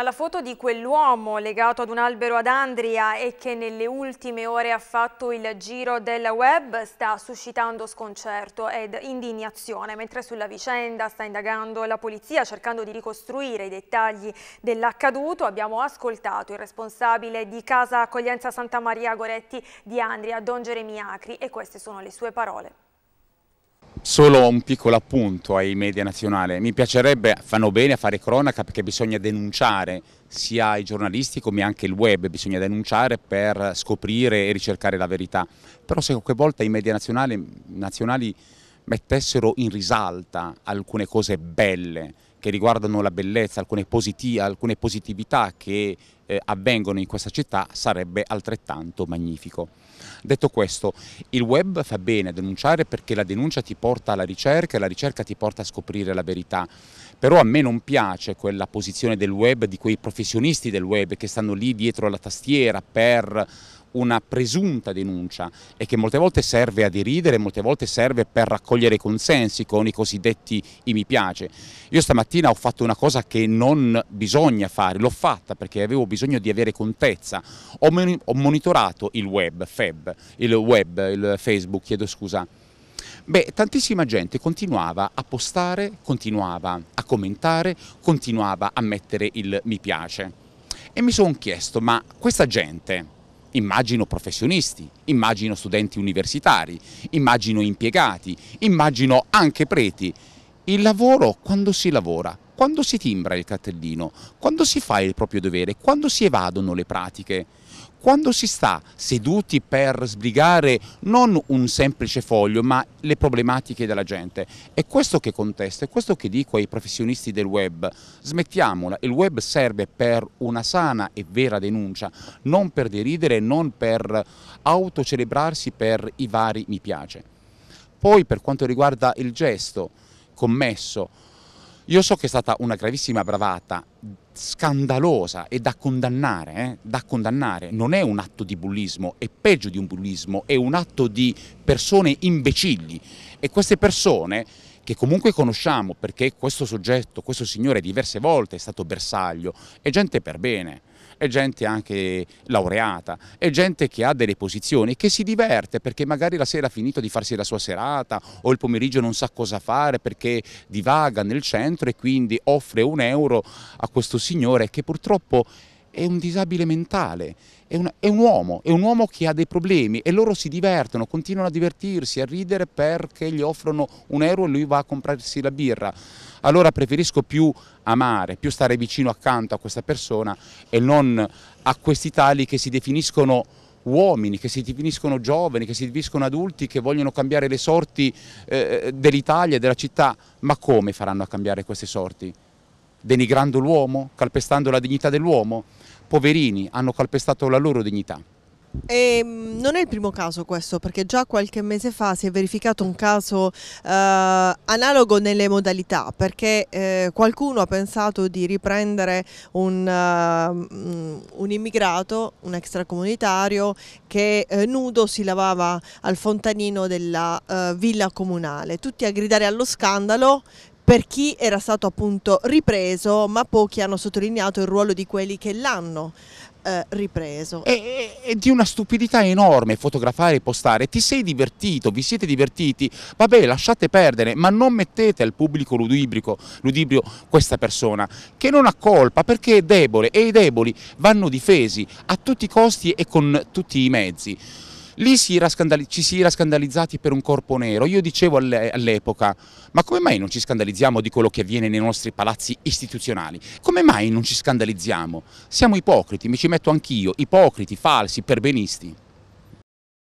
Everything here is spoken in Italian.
Alla foto di quell'uomo legato ad un albero ad Andria e che nelle ultime ore ha fatto il giro del web sta suscitando sconcerto ed indignazione, mentre sulla vicenda sta indagando la polizia cercando di ricostruire i dettagli dell'accaduto. Abbiamo ascoltato il responsabile di Casa Accoglienza Santa Maria Goretti di Andria, Don Acri, e queste sono le sue parole. Solo un piccolo appunto ai media nazionali, mi piacerebbe, fanno bene a fare cronaca perché bisogna denunciare sia i giornalisti come anche il web, bisogna denunciare per scoprire e ricercare la verità, però se qualche volta i media nazionali, nazionali mettessero in risalta alcune cose belle che riguardano la bellezza, alcune, positiv alcune positività che eh, avvengono in questa città sarebbe altrettanto magnifico. Detto questo, il web fa bene a denunciare perché la denuncia ti porta alla ricerca e la ricerca ti porta a scoprire la verità. Però a me non piace quella posizione del web, di quei professionisti del web che stanno lì dietro la tastiera per una presunta denuncia e che molte volte serve a deridere, molte volte serve per raccogliere consensi con i cosiddetti i mi piace. Io stamattina ho fatto una cosa che non bisogna fare, l'ho fatta perché avevo bisogno di avere contezza, ho, monitorato il web, Feb, il web, il Facebook, chiedo scusa, Beh, tantissima gente continuava a postare, continuava a commentare, continuava a mettere il mi piace. E mi sono chiesto, ma questa gente Immagino professionisti, immagino studenti universitari, immagino impiegati, immagino anche preti. Il lavoro quando si lavora quando si timbra il cartellino, quando si fa il proprio dovere, quando si evadono le pratiche, quando si sta seduti per sbrigare non un semplice foglio ma le problematiche della gente. È questo che contesto, è questo che dico ai professionisti del web. Smettiamola, il web serve per una sana e vera denuncia, non per deridere, non per autocelebrarsi per i vari mi piace. Poi per quanto riguarda il gesto commesso, io so che è stata una gravissima bravata scandalosa e da condannare, eh? da condannare, non è un atto di bullismo, è peggio di un bullismo, è un atto di persone imbecilli e queste persone che comunque conosciamo perché questo soggetto, questo signore diverse volte è stato bersaglio, è gente per bene è gente anche laureata, è gente che ha delle posizioni, che si diverte perché magari la sera ha finito di farsi la sua serata o il pomeriggio non sa cosa fare perché divaga nel centro e quindi offre un euro a questo signore che purtroppo è un disabile mentale, è un, è un, uomo, è un uomo che ha dei problemi e loro si divertono, continuano a divertirsi, a ridere perché gli offrono un euro e lui va a comprarsi la birra allora preferisco più amare, più stare vicino accanto a questa persona e non a questi tali che si definiscono uomini, che si definiscono giovani, che si definiscono adulti, che vogliono cambiare le sorti eh, dell'Italia e della città, ma come faranno a cambiare queste sorti? Denigrando l'uomo? Calpestando la dignità dell'uomo? Poverini, hanno calpestato la loro dignità. E ehm, non è il primo caso questo, perché già qualche mese fa si è verificato un caso eh, analogo nelle modalità, perché eh, qualcuno ha pensato di riprendere un, uh, un immigrato, un extracomunitario, che eh, nudo si lavava al fontanino della uh, villa comunale, tutti a gridare allo scandalo per chi era stato appunto ripreso, ma pochi hanno sottolineato il ruolo di quelli che l'hanno eh, ripreso. È, è, è, di una stupidità enorme fotografare e postare. Ti sei divertito, vi siete divertiti, vabbè lasciate perdere, ma non mettete al pubblico ludibrio, ludibrio questa persona che non ha colpa perché è debole e i deboli vanno difesi a tutti i costi e con tutti i mezzi. Lì si ci si era scandalizzati per un corpo nero. Io dicevo all'epoca, ma come mai non ci scandalizziamo di quello che avviene nei nostri palazzi istituzionali? Come mai non ci scandalizziamo? Siamo ipocriti, mi ci metto anch'io, ipocriti, falsi, perbenisti.